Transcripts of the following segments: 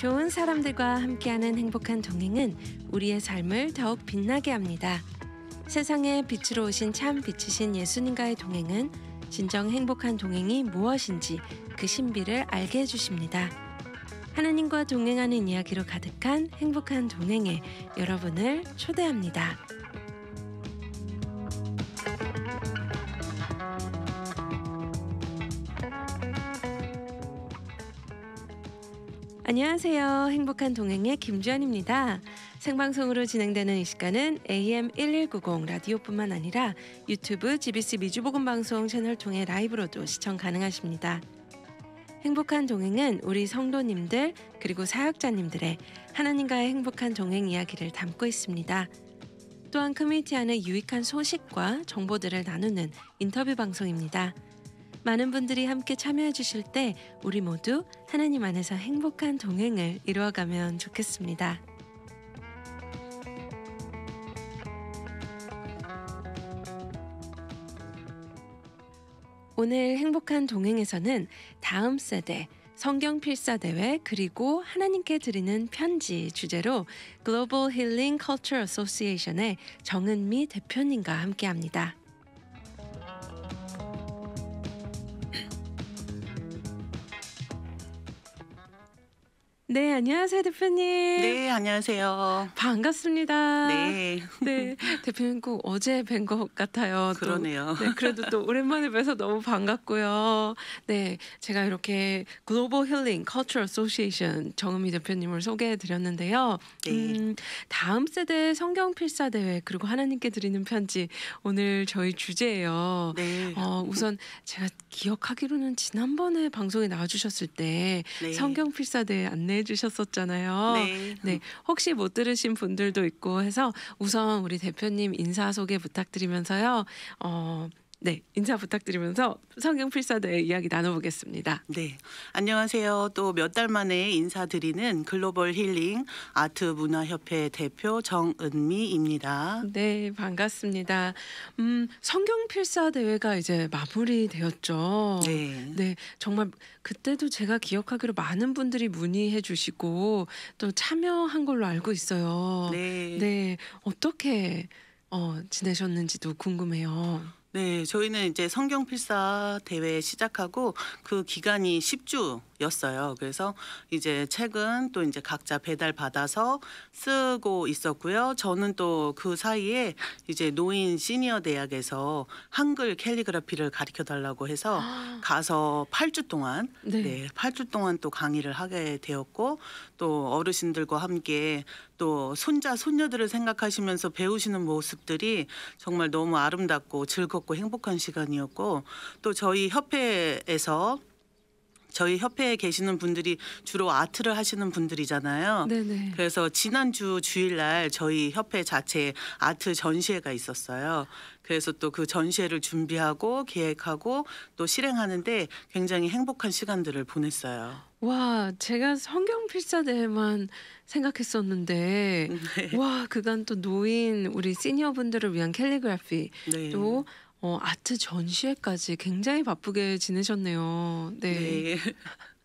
좋은 사람들과 함께하는 행복한 동행은 우리의 삶을 더욱 빛나게 합니다. 세상에 빛으로 오신 참 빛이신 예수님과의 동행은 진정 행복한 동행이 무엇인지 그 신비를 알게 해주십니다. 하나님과 동행하는 이야기로 가득한 행복한 동행에 여러분을 초대합니다. 안녕하세요. 행복한 동행의 김주현입니다. 생방송으로 진행되는 이 시간은 AM 1190 라디오뿐만 아니라 유튜브 GBC 미주보건 방송 채널 통해 라이브로도 시청 가능하십니다. 행복한 동행은 우리 성도님들 그리고 사역자님들의 하나님과의 행복한 동행 이야기를 담고 있습니다. 또한 커뮤니티 안에 유익한 소식과 정보들을 나누는 인터뷰 방송입니다. 많은 분들이 함께 참여해 주실 때 우리 모두 하나님 안에서 행복한 동행을 이루어가면 좋겠습니다. 오늘 행복한 동행에서는 다음 세대 성경 필사 대회 그리고 하나님께 드리는 편지 주제로 글로벌 힐링 컬처 어소시에이션의 정은미 대표님과 함께합니다. 네, 안녕하세요, 대표님. 네, 안녕하세요. 반갑습니다. 네. 네, 대표님 꼭 어제 뵌 것 같아요. 또, 그러네요. 네, 그래도 또 오랜만에 뵈서 너무 반갑고요. 네, 제가 이렇게 글로벌 힐링 커처 어소시에이션 정은미 대표님을 소개해 드렸는데요. 네. 음, 다음 세대 성경 필사 대회 그리고 하나님께 드리는 편지 오늘 저희 주제예요. 네. 어, 우선 제가 기억하기로는 지난번에 방송에 나와 주셨을 때 네. 성경 필사 대회 안내 해 주셨었잖아요. 네. 네. 혹시 못 들으신 분들도 있고 해서 우선 우리 대표님 인사 소개 부탁드리면서요. 어, 네, 인사 부탁드리면서 성경 필사대의 이야기 나눠보겠습니다. 네, 안녕하세요. 또 몇 달 만에 인사드리는 글로벌 힐링 아트 문화협회 대표 정은미입니다. 네, 반갑습니다. 음, 성경 필사 대회가 이제 마무리되었죠. 네. 네, 정말 그때도 제가 기억하기로 많은 분들이 문의해 주시고 또 참여한 걸로 알고 있어요. 네. 네, 어떻게 어, 지내셨는지도 궁금해요. 네, 저희는 이제 성경 필사 대회 시작하고 그 기간이 10주 였어요. 그래서 이제 책은 또 이제 각자 배달 받아서 쓰고 있었고요. 저는 또 그 사이에 이제 노인 시니어 대학에서 한글 캘리그라피를 가르쳐 달라고 해서 가서 8주 동안 네. 네, 8주 동안 또 강의를 하게 되었고 또 어르신들과 함께 또 손자 손녀들을 생각하시면서 배우시는 모습들이 정말 너무 아름답고 즐겁고 행복한 시간이었고 또 저희 협회에서 저희 협회에 계시는 분들이 주로 아트를 하시는 분들이잖아요. 네네. 그래서 지난주 주일날 저희 협회 자체에 아트 전시회가 있었어요. 그래서 또 그 전시회를 준비하고 계획하고 또 실행하는데 굉장히 행복한 시간들을 보냈어요. 와, 제가 성경 필사대회만 생각했었는데 음, 네. 와, 그간 또 노인 우리 시니어분들을 위한 캘리그래피 네. 또 어, 아트 전시회까지 굉장히 바쁘게 지내셨네요. 네. 네.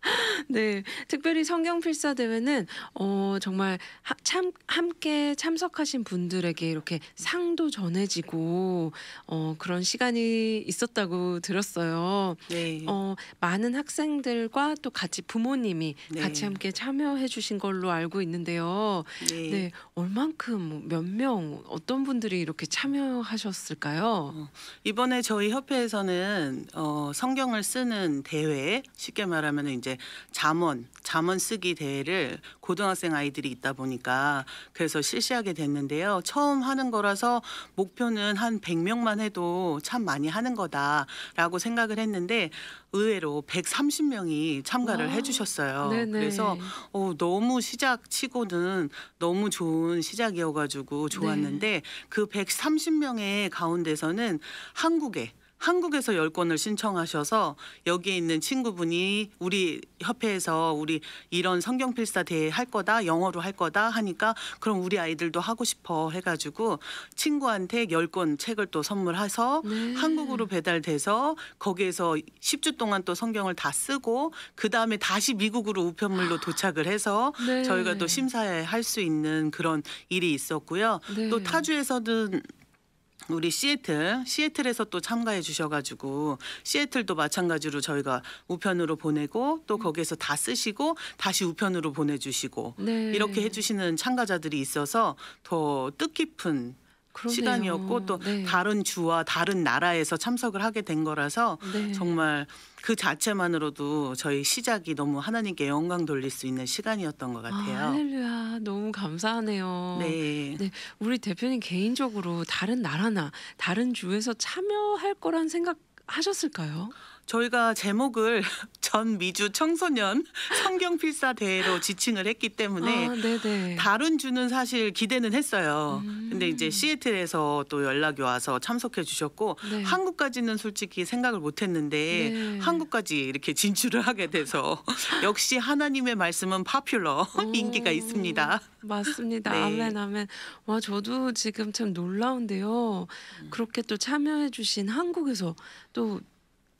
네, 특별히 성경 필사 대회는 어, 정말 하, 참 함께 참석하신 분들에게 이렇게 상도 전해지고 어, 그런 시간이 있었다고 들었어요. 네. 어, 많은 학생들과 또 같이 부모님이 네. 같이 함께 참여해주신 걸로 알고 있는데요. 네, 네 얼만큼 몇 명 어떤 분들이 이렇게 참여하셨을까요? 어, 이번에 저희 협회에서는 어, 성경을 쓰는 대회 쉽게 말하면 이제 이제 잠언 잠언 쓰기 대회를 고등학생 아이들이 있다 보니까 그래서 실시하게 됐는데요. 처음 하는 거라서 목표는 한 100명만 해도 참 많이 하는 거다라고 생각을 했는데 의외로 130명이 참가를 와. 해주셨어요. 네네. 그래서 어, 너무 시작 치고는 너무 좋은 시작이어가지고 좋았는데 네. 그 130명의 가운데서는 한국에 한국에서 열권을 신청하셔서 여기에 있는 친구분이 우리 협회에서 우리 이런 성경필사 대회 할 거다 영어로 할 거다 하니까 그럼 우리 아이들도 하고 싶어 해가지고 친구한테 열권 책을 또 선물해서 네. 한국으로 배달돼서 거기에서 10주 동안 또 성경을 다 쓰고 그 다음에 다시 미국으로 우편물로 도착을 해서 네. 저희가 또 심사할 수 있는 그런 일이 있었고요. 네. 또 타주에서는 우리 시애틀, 시애틀에서 또 참가해 주셔가지고 시애틀도 마찬가지로 저희가 우편으로 보내고 또 거기에서 다 쓰시고 다시 우편으로 보내주시고 네. 이렇게 해주시는 참가자들이 있어서 더 뜻깊은 그러네요. 시간이었고 또 네. 다른 주와 다른 나라에서 참석을 하게 된 거라서 네. 정말 그 자체만으로도 저희 시작이 너무 하나님께 영광 돌릴 수 있는 시간이었던 것 같아요. 아, 할렐루야. 너무 감사하네요. 네. 네. 우리 대표님 개인적으로 다른 나라나 다른 주에서 참여할 거란 생각 하셨을까요? 저희가 제목을 전 미주 청소년 성경 필사 대회로 지칭을 했기 때문에 아, 다른 주는 사실 기대는 했어요. 음. 근데 이제 시애틀에서 또 연락이 와서 참석해 주셨고 네. 한국까지는 솔직히 생각을 못 했는데 네. 한국까지 이렇게 진출을 하게 돼서 역시 하나님의 말씀은 파퓰러 오, 인기가 있습니다. 맞습니다. 네. 아멘 아멘. 와 저도 지금 참 놀라운데요. 음. 그렇게 또 참여해 주신 한국에서 또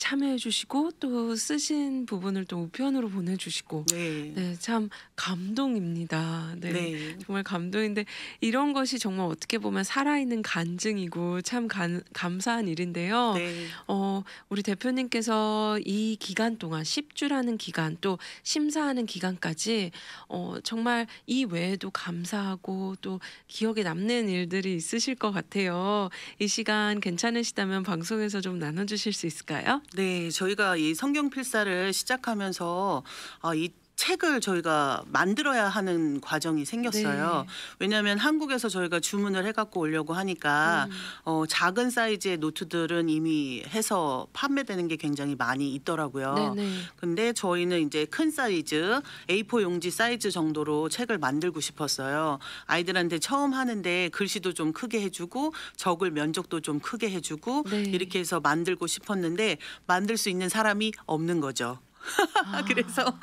참여해 주시고 또 쓰신 부분을 또 우편으로 보내 주시고 네. 네. 참 감동입니다. 네, 네. 정말 감동인데 이런 것이 정말 어떻게 보면 살아 있는 간증이고 참 간, 감사한 일인데요. 네. 어, 우리 대표님께서 이 기간 동안 10주라는 기간 또 심사하는 기간까지 어, 정말 이 외에도 감사하고 또 기억에 남는 일들이 있으실 것 같아요. 이 시간 괜찮으시다면 방송에서 좀 나눠 주실 수 있을까요? 네, 저희가 이 성경 필사를 시작하면서 아, 이 책을 저희가 만들어야 하는 과정이 생겼어요. 네. 왜냐하면 한국에서 저희가 주문을 해갖고 오려고 하니까 음. 어, 작은 사이즈의 노트들은 이미 해서 판매되는 게 굉장히 많이 있더라고요. 네네. 네. 근데 저희는 이제 큰 사이즈 A4 용지 사이즈 정도로 책을 만들고 싶었어요. 아이들한테 처음 하는데 글씨도 좀 크게 해주고 적을 면적도 좀 크게 해주고 네. 이렇게 해서 만들고 싶었는데 만들 수 있는 사람이 없는 거죠. 그래서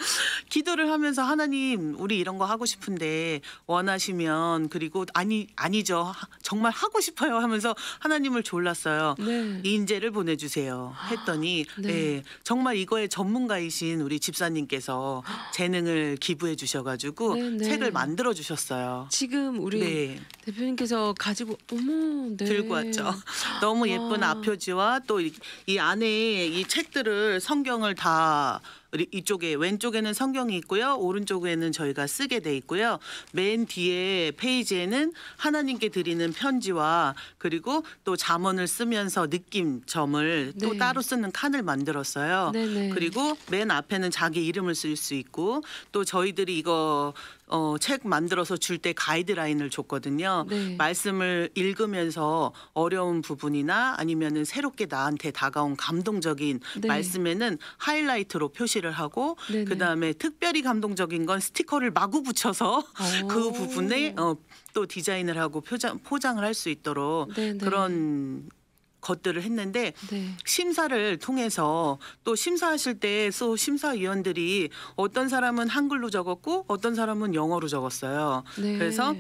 기도를 하면서 하나님 우리 이런 거 하고 싶은데 원하시면 그리고 아니 아니죠 정말 하고 싶어요 하면서 하나님을 졸랐어요. 네. 인재를 보내주세요 아, 했더니 네. 네. 정말 이거에 전문가이신 우리 집사님께서 재능을 기부해 주셔가지고 네네. 네. 책을 만들어 주셨어요. 지금 우리 네. 대표님께서 가지고 어머 네. 들고 왔죠. 너무 예쁜 아. 앞 표지와 또 이 안에 이 책들을 성경을 다 이쪽에 왼쪽에는 성경이 있고요. 오른쪽에는 저희가 쓰게 돼 있고요. 맨 뒤에 페이지에는 하나님께 드리는 편지와 그리고 또 잠언을 쓰면서 느낌 점을 네. 또 따로 쓰는 칸을 만들었어요. 네네. 그리고 맨 앞에는 자기 이름을 쓸 수 있고 또 저희들이 이거 어, 책 만들어서 줄 때 가이드라인을 줬거든요. 네. 말씀을 읽으면서 어려운 부분이나 아니면은 새롭게 나한테 다가온 감동적인 네. 말씀에는 하이라이트로 표시를 하고 그다음에 특별히 감동적인 건 스티커를 마구 붙여서 그 부분에 어, 또 디자인을 하고 표장, 포장을 할 수 있도록 네네. 그런 것들을 했는데 네. 심사를 통해서 또 심사하실 때또 심사위원들이 어떤 사람은 한글로 적었고 어떤 사람은 영어로 적었어요. 네. 그래서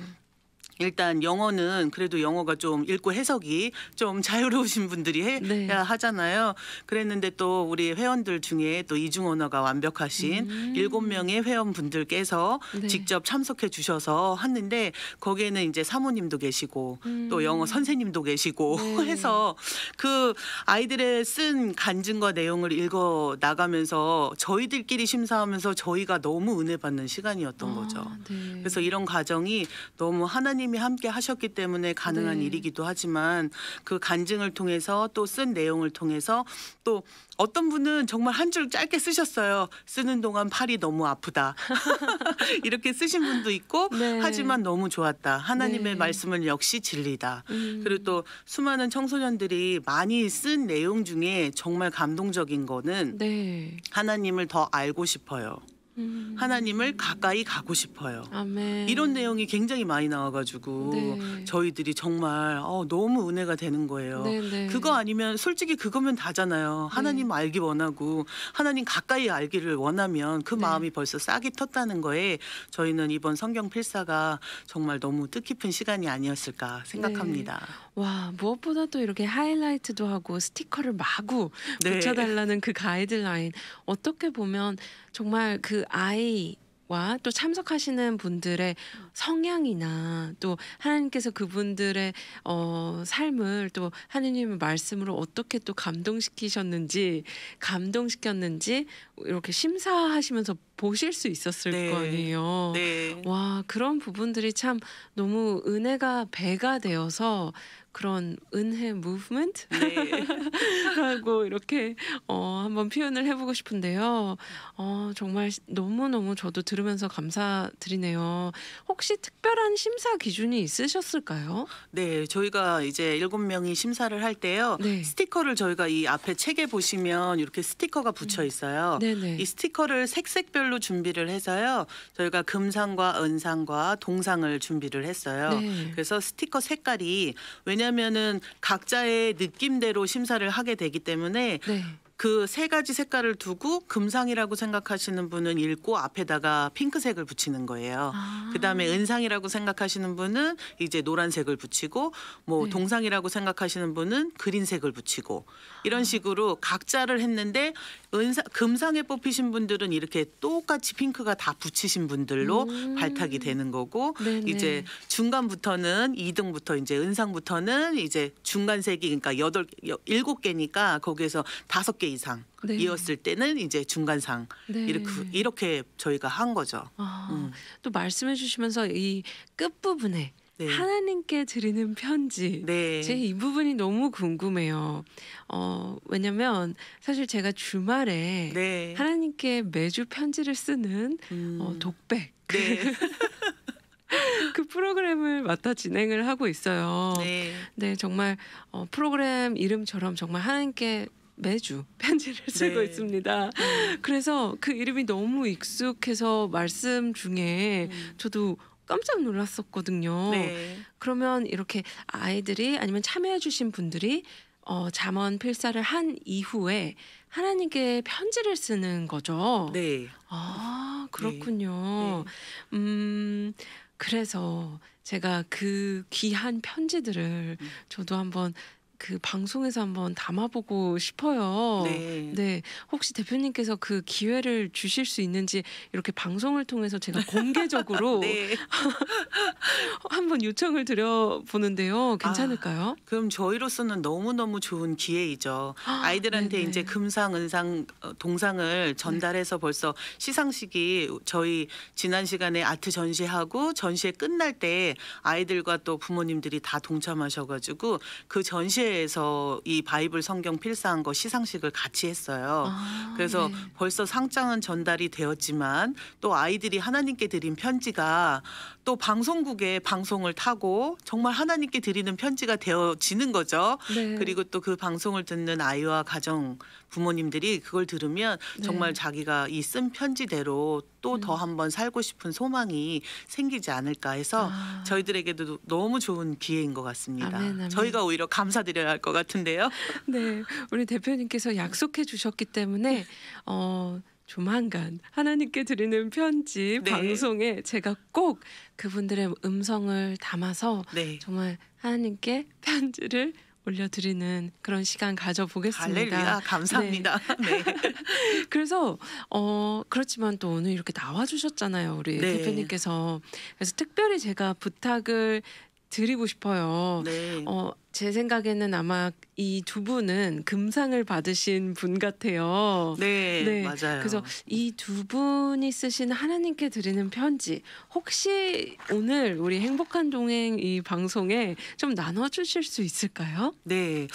일단 영어는 그래도 영어가 좀 읽고 해석이 좀 자유로우신 분들이 해야 네. 하잖아요. 그랬는데 또 우리 회원들 중에 또 이중 언어가 완벽하신 음. 일곱 명의 회원분들께서 네. 직접 참석해 주셔서 하는데 거기에는 이제 사모님도 계시고 음. 또 영어 선생님도 계시고 네. 해서 그 아이들의 쓴 간증과 내용을 읽어 나가면서 저희들끼리 심사하면서 저희가 너무 은혜 받는 시간이었던 아, 거죠. 네. 그래서 이런 과정이 너무 하나님 하나님이 함께 하셨기 때문에 가능한 네. 일이기도 하지만 그 간증을 통해서 또 쓴 내용을 통해서 또 어떤 분은 정말 한 줄 짧게 쓰셨어요. 쓰는 동안 팔이 너무 아프다. 이렇게 쓰신 분도 있고 네. 하지만 너무 좋았다. 하나님의 네. 말씀을 역시 진리다. 음. 그리고 또 수많은 청소년들이 많이 쓴 내용 중에 정말 감동적인 거는 네. 하나님을 더 알고 싶어요. 음. 하나님을 가까이 가고 싶어요. 아멘. 이런 내용이 굉장히 많이 나와가지고 네. 저희들이 정말 어, 너무 은혜가 되는 거예요. 네네. 네. 그거 아니면 솔직히 그거면 다잖아요. 네. 하나님 네. 알기 원하고 하나님 가까이 알기를 원하면 그 네. 마음이 벌써 싹이 텄다는 거에 저희는 이번 성경 필사가 정말 너무 뜻깊은 시간이 아니었을까 생각합니다. 네. 와 무엇보다 또 이렇게 하이라이트도 하고 스티커를 마구 네. 붙여달라는 그 가이드라인 어떻게 보면 정말 그 아이 와또 참석하시는 분들의 성향이나 또 하나님께서 그분들의 어, 삶을 또 하느님의 말씀으로 어떻게 또 감동시키셨는지 감동시켰는지 이렇게 심사하시면서 보실 수 있었을 네. 거 아니에요. 네. 와 그런 부분들이 참 너무 은혜가 배가 되어서 그런 은혜 무브먼트 네. 하고 이렇게 어, 한번 표현을 해보고 싶은데요. 어, 정말 너무 너무 저도 들으면서 감사드리네요. 혹시 특별한 심사 기준이 있으셨을까요? 네, 저희가 이제 일곱 명이 심사를 할 때요. 네. 스티커를 저희가 이 앞에 책에 보시면 이렇게 스티커가 붙여 있어요. 음. 네네. 이 스티커를 색색별로 준비를 해서요. 저희가 금상과 은상과 동상을 준비를 했어요. 네. 그래서 스티커 색깔이 왜냐 왜냐면은 각자의 느낌대로 심사를 하게 되기 때문에 네. 그세 가지 색깔을 두고 금상이라고 생각하시는 분은 읽고 앞에다가 핑크색을 붙이는 거예요. 아. 그다음에 은상이라고 생각하시는 분은 이제 노란색을 붙이고 뭐 네. 동상이라고 생각하시는 분은 그린색을 붙이고 이런 아. 식으로 각자를 했는데 은상 금상에 뽑히신 분들은 이렇게 똑같이 핑크가 다 붙이신 분들로 음. 발탁이 되는 거고 네네. 이제 중간부터는 2등부터 이제 은상부터는 이제 중간색이 그러니까 8 7개니까 거기에서 5개 이상 네. 이었을 때는 이제 중간상 네. 이렇게 이렇게 저희가 한 거죠. 아, 음. 또 말씀해 주시면서 이끝 부분에 네. 하나님께 드리는 편지. 네. 제이 부분이 너무 궁금해요. 어, 왜냐면 사실 제가 주말에 네. 하나님께 매주 편지를 쓰는 어, 음. 어, 독백. 네. 그 프로그램을 맡아 진행을 하고 있어요. 네, 네 정말 어, 프로그램 이름처럼 정말 하나님께 매주 편지를 네. 쓰고 네. 있습니다. 음. 그래서 그 이름이 너무 익숙해서 말씀 중에 음. 저도 깜짝 놀랐었거든요. 네. 그러면 이렇게 아이들이 아니면 참여해주신 분들이 어, 자언 필사를 한 이후에 하나님께 편지를 쓰는 거죠. 네. 아 그렇군요. 네. 네. 음 그래서 제가 그 귀한 편지들을 음. 저도 한번 그 방송에서 한번 담아보고 싶어요. 네. 네. 혹시 대표님께서 그 기회를 주실 수 있는지 이렇게 방송을 통해서 제가 공개적으로 네. 한번 요청을 드려보는데요. 괜찮을까요? 아, 그럼 저희로서는 너무너무 좋은 기회이죠. 아, 아이들한테 네 이제 금상, 은상, 어, 동상을 전달해서 네. 벌써 시상식이 저희 지난 시간에 아트 전시하고 전시회 끝날 때 아이들과 또 부모님들이 다 동참하셔가지고 그 전시회 학교에서 이 바이블 성경 필사한 거 시상식을 같이 했어요. 아, 그래서 네. 벌써 상장은 전달이 되었지만 또 아이들이 하나님께 드린 편지가 또 방송국에 방송을 타고 정말 하나님께 드리는 편지가 되어지는 거죠. 네. 그리고 또 그 방송을 듣는 아이와 가정 부모님들이 그걸 들으면 네. 정말 자기가 이 쓴 편지대로 또더 음. 한번 살고 싶은 소망이 생기지 않을까 해서 아. 저희들에게도 너무 좋은 기회인 것 같습니다. 아멘, 아멘. 저희가 오히려 감사드려야 할 것 같은데요. 네, 우리 대표님께서 약속해 주셨기 때문에 네. 어. 조만간 하나님께 드리는 편지 네. 방송에 제가 꼭 그분들의 음성을 담아서 네. 정말 하나님께 편지를 올려드리는 그런 시간 가져보겠습니다. 할렐루야, 감사합니다. 네. 네. 그래서 어 그렇지만 또 오늘 이렇게 나와주셨잖아요, 우리 네. 대표님께서. 그래서 특별히 제가 부탁을 드리고 싶어요. 네. 어, 제 생각에는 아마 이 두 분은 금상을 받으신 분 같아요. 네, 네. 맞아요. 그래서 이 두 분이 쓰신 하나님께 드리는 편지 혹시 오늘 우리 행복한 동행 이 방송에 좀 나눠 주실 수 있을까요? 네.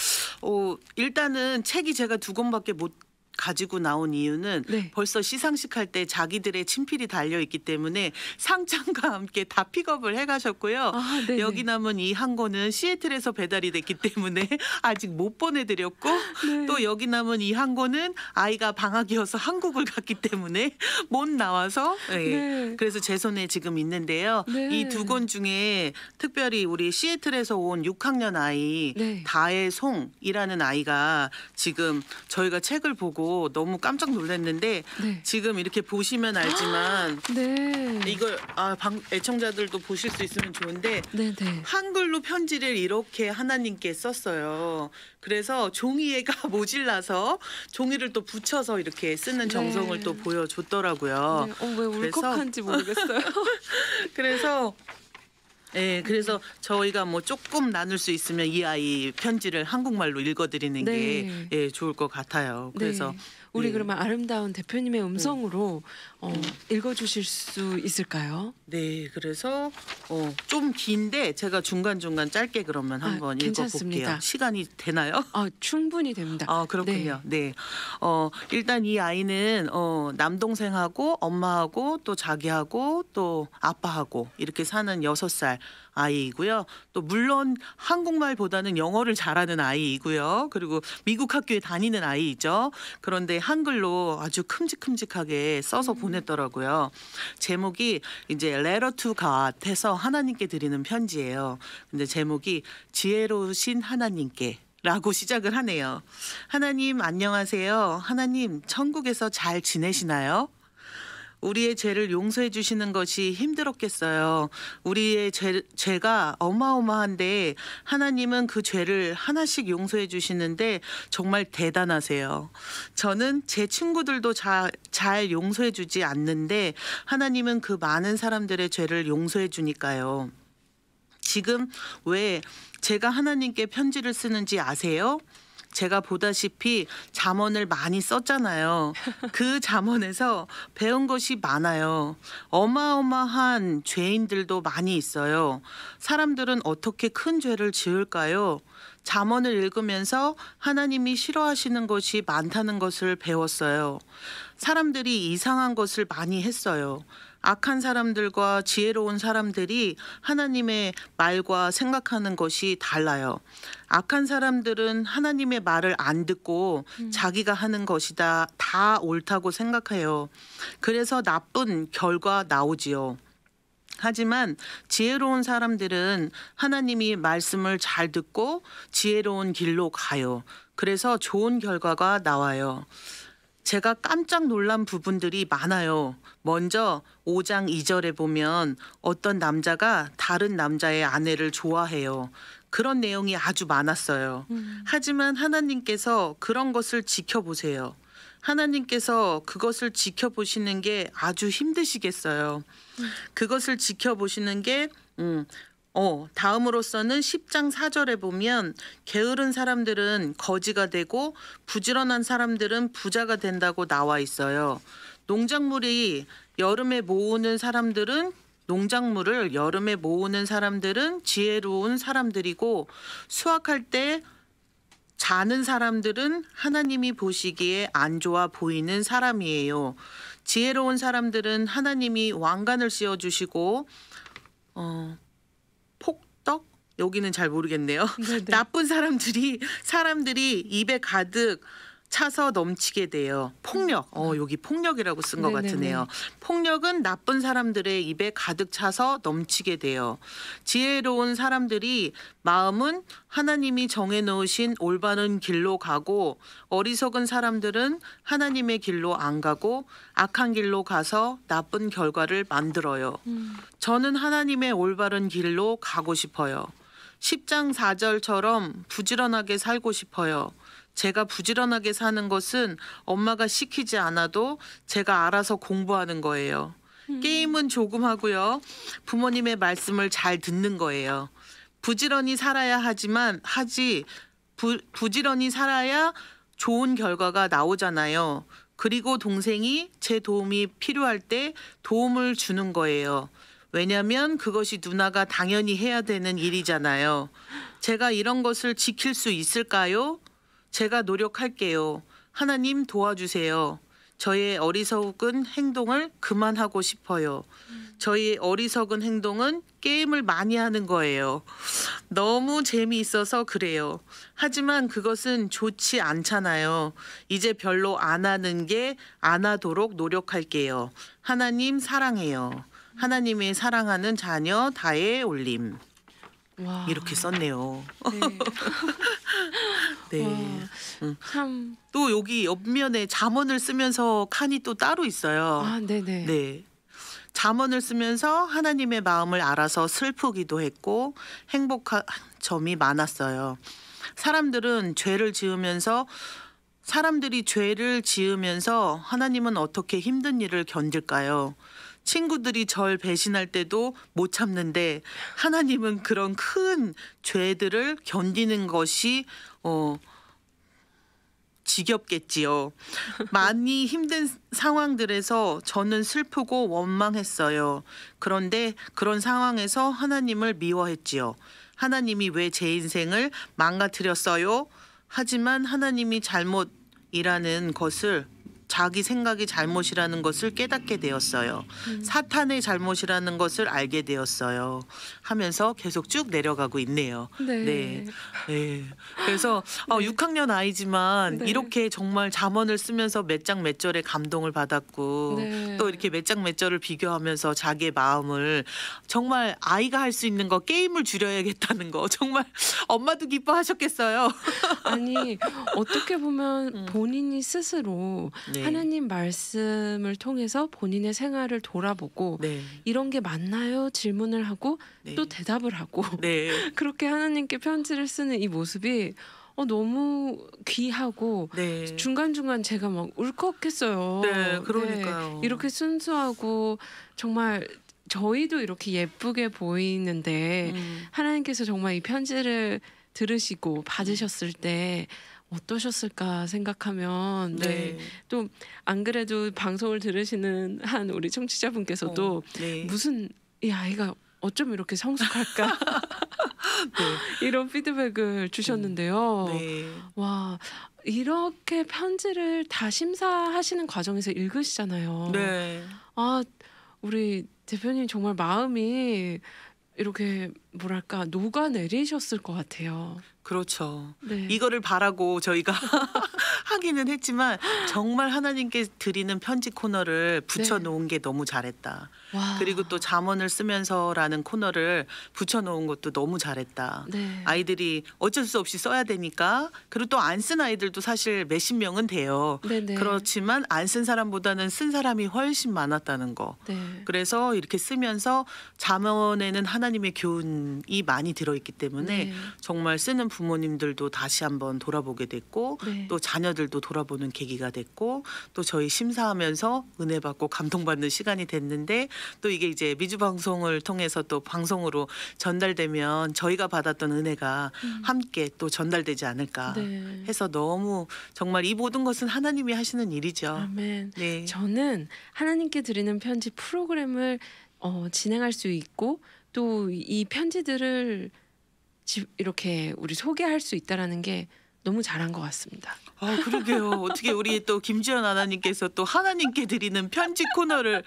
어, 일단은 책이 제가 두 권밖에 못 가지고 나온 이유는 네. 벌써 시상식 할 때 자기들의 친필이 달려 있기 때문에 상장과 함께 다 픽업을 해 가셨고요. 아, 여기 남은 이 한 권은 시애틀에서 배달이 됐기 때문에 아직 못 보내 드렸고 네. 또 여기 남은 이 한 권은 아이가 방학이어서 한국을 갔기 때문에 못 나와서 예. 네. 그래서 제 손에 지금 있는데요. 네. 이두 권 중에 특별히 우리 시애틀에서 온 6학년 아이 네. 다혜 송이라는 아이가 지금 저희가 책을 보고 너무 깜짝 놀랐는데 네. 지금 이렇게 보시면 알지만 아, 네. 이걸 아, 방, 애청자들도 보실 수 있으면 좋은데 네네. 네. 한글로 편지를 이렇게 하나님께 썼어요. 그래서 종이에가 모질라서 종이를 또 붙여서 이렇게 쓰는 네. 정성을 네. 또 보여줬더라고요. 네. 어, 왜 울컥한지 모르겠어요. 그래서 예, 그래서 저희가 뭐 조금 나눌 수 있으면 이 아이 편지를 한국말로 읽어드리는 네. 게 예, 좋을 것 같아요. 네. 그래서 우리 예. 그러면 아름다운 대표님의 음성으로 어, 읽어주실 수 있을까요? 네, 그래서 어, 좀 긴데 제가 중간중간 짧게 그러면 아, 한번 괜 읽어볼게요. 시간이 되나요? 아, 충분히 됩니다. 아, 그렇군요. 네. 네. 어, 일단 이 아이는 어, 남동생하고 엄마하고 또 자기하고 또 아빠하고 이렇게 사는 여섯 살 아이이고요. 또 물론 한국말보다는 영어를 잘하는 아이이고요. 그리고 미국 학교에 다니는 아이이죠. 그런데 한글로 아주 큼직큼직하게 써서 음. 보내 보냈더라고요. 제목이 이제 레터 투가 해서 하나님께 드리는 편지예요. 근데 제목이 지혜로우신 하나님께 라고 시작을 하네요. 하나님 안녕하세요. 하나님 천국에서 잘 지내시나요? 우리의 죄를 용서해 주시는 것이 힘들었겠어요. 우리의 죄, 죄가 어마어마한데 하나님은 그 죄를 하나씩 용서해 주시는데 정말 대단하세요. 저는 제 친구들도 자, 잘 용서해 주지 않는데 하나님은 그 많은 사람들의 죄를 용서해 주니까요. 지금 왜 제가 하나님께 편지를 쓰는지 아세요? 제가 보다시피 잠언을 많이 썼잖아요. 그 잠언에서 배운 것이 많아요. 어마어마한 죄인들도 많이 있어요. 사람들은 어떻게 큰 죄를 지을까요? 잠언을 읽으면서 하나님이 싫어하시는 것이 많다는 것을 배웠어요. 사람들이 이상한 것을 많이 했어요. 악한 사람들과 지혜로운 사람들이 하나님의 말과 생각하는 것이 달라요. 악한 사람들은 하나님의 말을 안 듣고 음. 자기가 하는 것이다 다 옳다고 생각해요. 그래서 나쁜 결과 나오지요. 하지만 지혜로운 사람들은 하나님이 말씀을 잘 듣고 지혜로운 길로 가요. 그래서 좋은 결과가 나와요. 제가 깜짝 놀란 부분들이 많아요. 먼저 5장 2절에 보면 어떤 남자가 다른 남자의 아내를 좋아해요. 그런 내용이 아주 많았어요. 음. 하지만 하나님께서 그런 것을 지켜보세요. 하나님께서 그것을 지켜보시는 게 아주 힘드시겠어요. 음. 그것을 지켜보시는 게 음, 어, 다음으로서는 10장 4절에 보면 게으른 사람들은 거지가 되고 부지런한 사람들은 부자가 된다고 나와 있어요. 농작물이 여름에 모으는 사람들은 농작물을 여름에 모으는 사람들은 지혜로운 사람들이고 수확할 때 자는 사람들은 하나님이 보시기에 안 좋아 보이는 사람이에요. 지혜로운 사람들은 하나님이 왕관을 씌워주시고 어, 여기는 잘 모르겠네요. 네네. 네. 나쁜 사람들이 사람들이 입에 가득 차서 넘치게 돼요. 폭력. 어, 여기 폭력이라고 쓴것 네, 네, 같으네요. 폭력은 나쁜 사람들의 입에 가득 차서 넘치게 돼요. 지혜로운 사람들이 마음은 하나님이 정해놓으신 올바른 길로 가고 어리석은 사람들은 하나님의 길로 안 가고 악한 길로 가서 나쁜 결과를 만들어요. 음. 저는 하나님의 올바른 길로 가고 싶어요. 10장 4절처럼 부지런하게 살고 싶어요. 제가 부지런하게 사는 것은 엄마가 시키지 않아도 제가 알아서 공부하는 거예요. 음. 게임은 조금 하고요. 부모님의 말씀을 잘 듣는 거예요. 부지런히 살아야 하지만 하지 부, 부지런히 살아야 좋은 결과가 나오잖아요. 그리고 동생이 제 도움이 필요할 때 도움을 주는 거예요. 왜냐면 그것이 누나가 당연히 해야 되는 일이잖아요. 제가 이런 것을 지킬 수 있을까요? 제가 노력할게요. 하나님 도와주세요. 저의 어리석은 행동을 그만하고 싶어요. 저희 어리석은 행동은 게임을 많이 하는 거예요. 너무 재미있어서 그래요. 하지만 그것은 좋지 않잖아요. 이제 별로 안 하는 게 안 하도록 노력할게요. 하나님 사랑해요. 하나님의 사랑하는 자녀 다의 올림 와. 이렇게 썼네요. 네. 네. 응. 음. 참. 또 여기 옆면에 잠언을 쓰면서 칸이 또 따로 있어요. 아, 네네. 네. 잠언을 쓰면서 하나님의 마음을 알아서 슬프기도 했고 행복한 점이 많았어요. 사람들은 죄를 지으면서 사람들이 죄를 지으면서 하나님은 어떻게 힘든 일을 견딜까요? 친구들이 절 배신할 때도 못 참는데 하나님은 그런 큰 죄들을 견디는 것이 어 지겹겠지요. 많이 힘든 상황들에서 저는 슬프고 원망했어요. 그런데 그런 상황에서 하나님을 미워했지요. 하나님이 왜 제 인생을 망가뜨렸어요? 하지만 하나님이 잘못이라는 것을 자기 생각이 잘못이라는 것을 깨닫게 되었어요. 음. 사탄의 잘못이라는 것을 알게 되었어요. 하면서 계속 쭉 내려가고 있네요. 네. 네. 네. 그래서 아, 네. 어, 6학년 아이지만 네. 이렇게 정말 잠언을 쓰면서 몇 장 몇 절의 감동을 받았고 네. 또 이렇게 몇 장 몇 절을 비교하면서 자기의 마음을 정말 아이가 할 수 있는 거 게임을 줄여야겠다는 거 정말 엄마도 기뻐하셨겠어요. 아니 어떻게 보면 음. 본인이 스스로 네. 하나님 말씀을 통해서 본인의 생활을 돌아보고 네. 이런 게 맞나요? 질문을 하고 네. 또 대답을 하고 네. 그렇게 하나님께 편지를 쓰는 이 모습이 어, 너무 귀하고 네. 중간중간 제가 막 울컥했어요. 네, 네 그러니까요. 네, 이렇게 순수하고 정말 저희도 이렇게 예쁘게 보이는데 음. 하나님께서 정말 이 편지를 들으시고 받으셨을 때 어떠셨을까 생각하면 네. 네. 또안 그래도 방송을 들으시는 한 우리 청취자분께서도 어, 네. 무슨 이 아이가 어쩜 이렇게 성숙할까 네. 이런 피드백을 주셨는데요. 음, 네. 와 이렇게 편지를 다 심사하시는 과정에서 읽으시잖아요. 네. 아 우리 대표님 정말 마음이 이렇게 뭐랄까 녹아내리셨을 것 같아요. 그렇죠. 네. 이거를 바라고 저희가 하기는 했지만 정말 하나님께 드리는 편지 코너를 붙여놓은 네. 게 너무 잘했다. 그리고 또 잠언을 쓰면서라는 코너를 붙여놓은 것도 너무 잘했다. 네. 아이들이 어쩔 수 없이 써야 되니까 그리고 또 안 쓴 아이들도 사실 몇십 명은 돼요. 네네. 그렇지만 안 쓴 사람보다는 쓴 사람이 훨씬 많았다는 거. 네. 그래서 이렇게 쓰면서 잠언에는 하나님의 교훈이 많이 들어있기 때문에 네. 정말 쓰는 부모님들도 다시 한번 돌아보게 됐고 네. 또 자녀들도 돌아보는 계기가 됐고 또 저희 심사하면서 은혜 받고 감동받는 시간이 됐는데 또 이게 이제 미주 방송을 통해서 또 방송으로 전달되면 저희가 받았던 은혜가 음. 함께 또 전달되지 않을까 네. 해서 너무 정말 이 모든 것은 하나님이 하시는 일이죠. 아멘. 네. 저는 하나님께 드리는 편지 프로그램을 어, 진행할 수 있고 또 이 편지들을 이렇게 우리 소개할 수 있다라는 게 너무 잘한 것 같습니다. 아, 그러게요. 어떻게 우리 또 김지연 아나님께서 또 하나님께 드리는 편지 코너를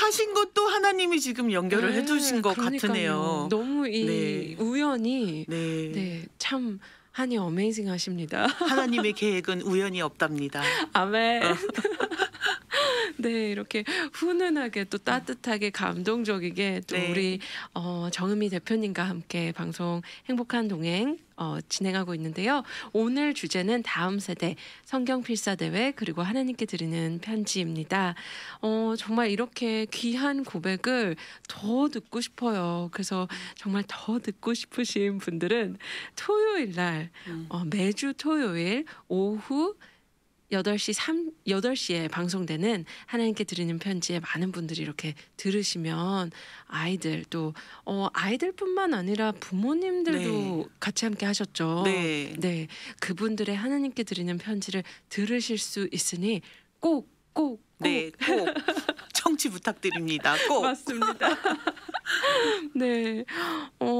하신 것도 하나님이 지금 연결을 네, 해주신 것 같으네요. 너무 이 네. 우연이 네. 네, 참 하니 어메이징하십니다. 하나님의 계획은 우연이 없답니다. 아멘. 어. 네, 이렇게 훈훈하게 또 따뜻하게 감동적이게 또 네. 우리 어, 정은미 대표님과 함께 방송 행복한 동행 어, 진행하고 있는데요. 오늘 주제는 다음 세대 성경 필사 대회 그리고 하나님께 드리는 편지입니다. 어, 정말 이렇게 귀한 고백을 더 듣고 싶어요. 그래서 정말 더 듣고 싶으신 분들은 토요일 날 음. 어, 매주 토요일 오후 8시 3 8시에 방송되는 하나님께 드리는 편지에 많은 분들이 이렇게 들으시면 아이들 또 어, 아이들뿐만 아니라 부모님들도 네. 같이 함께 하셨죠. 네. 네. 그분들의 하나님께 드리는 편지를 들으실 수 있으니 꼭 꼭, 꼭. 네, 꼭 청취 부탁드립니다. 꼭. 맞습니다. 네. 어,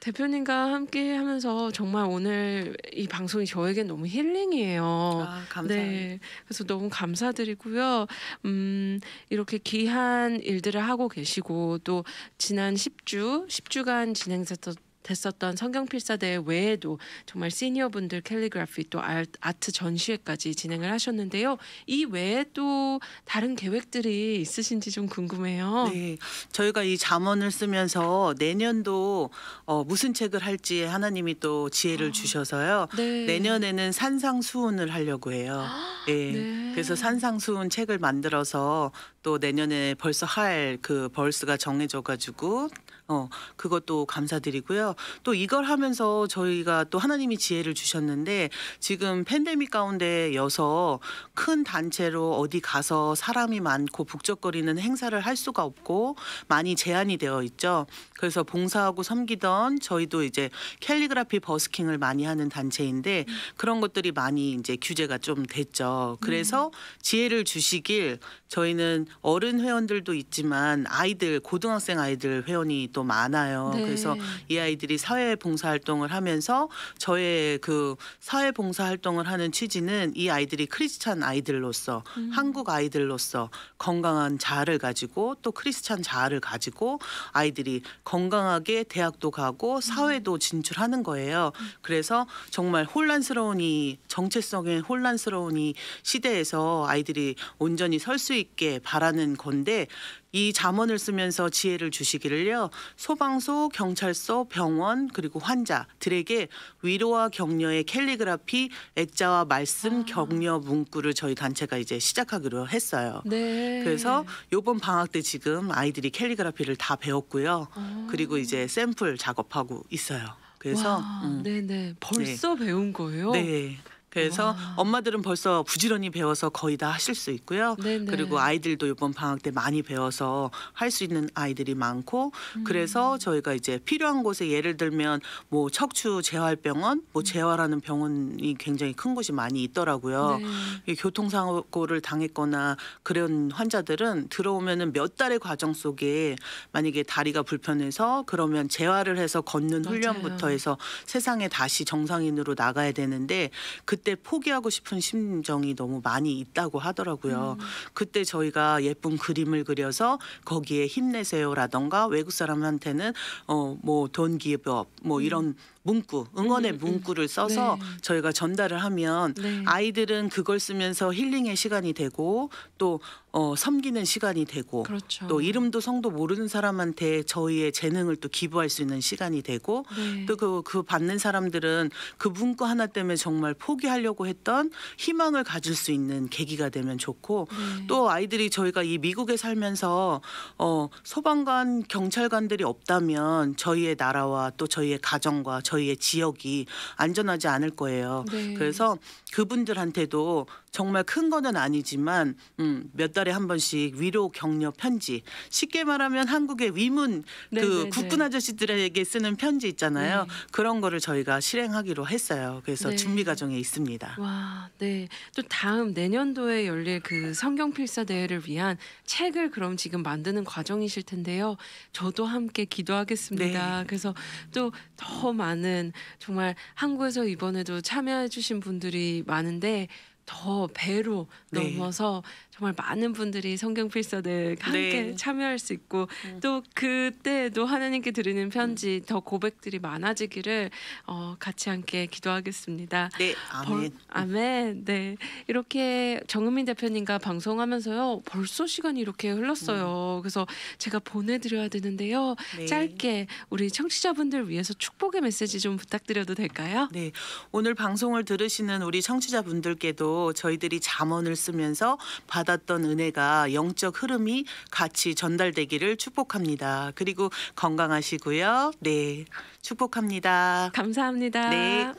대표님과 함께 하면서 정말 오늘 이 방송이 저에게 너무 힐링이에요. 아, 감사합니다. 네. 그래서 너무 감사드리고요. 음, 이렇게 귀한 일들을 하고 계시고 또 지난 10주, 10주간 진행됐었던 됐었던 성경필사대회 외에도 정말 시니어분들 캘리그래피 또 아, 아트 전시회까지 진행을 하셨는데요. 이 외에 또 다른 계획들이 있으신지 좀 궁금해요. 네, 저희가 이 잠언을 쓰면서 내년도 어, 무슨 책을 할지 하나님이 또 지혜를 아, 주셔서요. 네. 내년에는 산상수훈을 하려고 해요. 아, 네. 네. 그래서 산상수훈 책을 만들어서 또 내년에 벌써 할 그 벌스가 정해져 가지고 어, 그것도 감사드리고요. 또 이걸 하면서 저희가 또 하나님이 지혜를 주셨는데 지금 팬데믹 가운데여서 큰 단체로 어디 가서 사람이 많고 북적거리는 행사를 할 수가 없고 많이 제한이 되어 있죠. 그래서 봉사하고 섬기던 저희도 이제 캘리그라피 버스킹을 많이 하는 단체인데 음. 그런 것들이 많이 이제 규제가 좀 됐죠. 그래서 음. 지혜를 주시길 저희는 어른 회원들도 있지만 아이들 고등학생 아이들 회원이 또 많아요. 네. 그래서 이 아이들이 사회 봉사 활동을 하면서 저의 그 사회 봉사 활동을 하는 취지는 이 아이들이 크리스찬 아이들로서 음. 한국 아이들로서 건강한 자아를 가지고 또 크리스찬 자아를 가지고 아이들이 건강하게 대학도 가고 음. 사회도 진출하는 거예요. 음. 그래서 정말 혼란스러운 이 정체성의 혼란스러운 이 시대에서 아이들이 온전히 설 수 있게 바라는 건데 이 잠언을 쓰면서 지혜를 주시기를요. 소방소, 경찰서, 병원 그리고 환자들에게 위로와 격려의 캘리그라피, 액자와 말씀 아. 격려 문구를 저희 단체가 이제 시작하기로 했어요. 네. 그래서 요번 방학 때 지금 아이들이 캘리그라피를 다 배웠고요. 아. 그리고 이제 샘플 작업하고 있어요. 그래서 와, 음. 네네 벌써 네. 배운 거예요. 네. 그래서 와. 아. 엄마들은 벌써 부지런히 배워서 거의 다 하실 수 있고요. 네네. 그리고 아이들도 이번 방학 때 많이 배워서 할 수 있는 아이들이 많고 음. 그래서 저희가 이제 필요한 곳에 예를 들면 뭐 척추 재활병원, 뭐 음. 재활하는 병원이 굉장히 큰 곳이 많이 있더라고요. 네. 교통사고를 당했거나 그런 환자들은 들어오면은 몇 달의 과정 속에 만약에 다리가 불편해서 그러면 재활을 해서 걷는 훈련부터 맞아요. 해서 세상에 다시 정상인으로 나가야 되는데 그 그때 포기하고 싶은 심정이 너무 많이 있다고 하더라고요. 음. 그때 저희가 예쁜 그림을 그려서 거기에 힘내세요라던가 외국 사람한테는 어 뭐 돈 기업 뭐, 뭐 음. 이런 문구 응원의 음, 음, 음, 문구를 써서 네. 저희가 전달을 하면 네. 아이들은 그걸 쓰면서 힐링의 시간이 되고 또 어, 섬기는 시간이 되고 그렇죠. 또 이름도 성도 모르는 사람한테 저희의 재능을 또 기부할 수 있는 시간이 되고 네. 또그 그 받는 사람들은 그 문구 하나 때문에 정말 포기하려고 했던 희망을 가질 수 있는 계기가 되면 좋고 네. 또 아이들이 저희가 이 미국에 살면서 어, 소방관 경찰관들이 없다면 저희의 나라와 또 저희의 가정과 저희의 지역이 안전하지 않을 거예요. 네. 그래서 그분들한테도 정말 큰 거는 아니지만 음, 몇 달에 한 번씩 위로 격려 편지 쉽게 말하면 한국의 위문 네, 그 네, 네. 국군 아저씨들에게 쓰는 편지 있잖아요. 네. 그런 거를 저희가 실행하기로 했어요. 그래서 네. 준비 과정에 있습니다. 와, 네. 또 다음 내년도에 열릴 그 성경 필사 대회를 위한 책을 그럼 지금 만드는 과정이실 텐데요. 저도 함께 기도하겠습니다. 네. 그래서 또 더 많은 정말 한국에서 이번에도 참여해 주신 분들이 많은데 더 배로 네. 넘어서 정말 많은 분들이 성경 필서들 함께 네. 참여할 수 있고 음. 또 그때도 하나님께 드리는 편지 음. 더 고백들이 많아지기를 어, 같이 함께 기도하겠습니다. 네, 아멘. 벌, 아멘. 네, 이렇게 정은민 대표님과 방송하면서요 벌써 시간이 이렇게 흘렀어요. 음. 그래서 제가 보내드려야 되는데요. 네. 짧게 우리 청취자분들 위해서 축복의 메시지 좀 부탁드려도 될까요? 네, 오늘 방송을 들으시는 우리 청취자분들께도 저희들이 잠언을 쓰면서 받 받았던 은혜가 영적 흐름이 같이 전달되기를 축복합니다. 그리고 건강하시고요. 네. 축복합니다. 감사합니다. 네.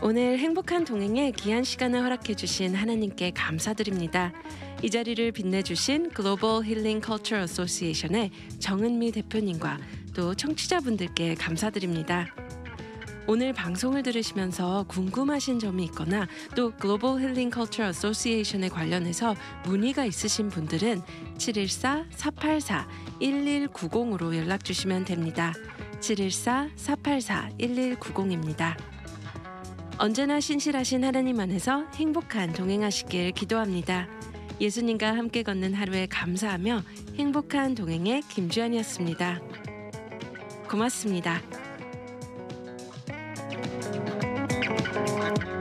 오늘 행복한 동행에 귀한 시간을 허락해 주신 하나님께 감사드립니다. 이 자리를 빛내주신 글로벌 힐링 컬처 어소시에이션의 정은미 대표님과 또 청취자분들께 감사드립니다. 오늘 방송을 들으시면서 궁금하신 점이 있거나 또 글로벌 힐링 컬처 어소시에이션에 관련해서 문의가 있으신 분들은 714-484-1190으로 연락 주시면 됩니다. 714-484-1190입니다. 언제나 신실하신 하나님 안에서 행복한 동행하시길 기도합니다. 예수님과 함께 걷는 하루에 감사하며 행복한 동행의 김주현이었습니다. 고맙습니다. Thank you.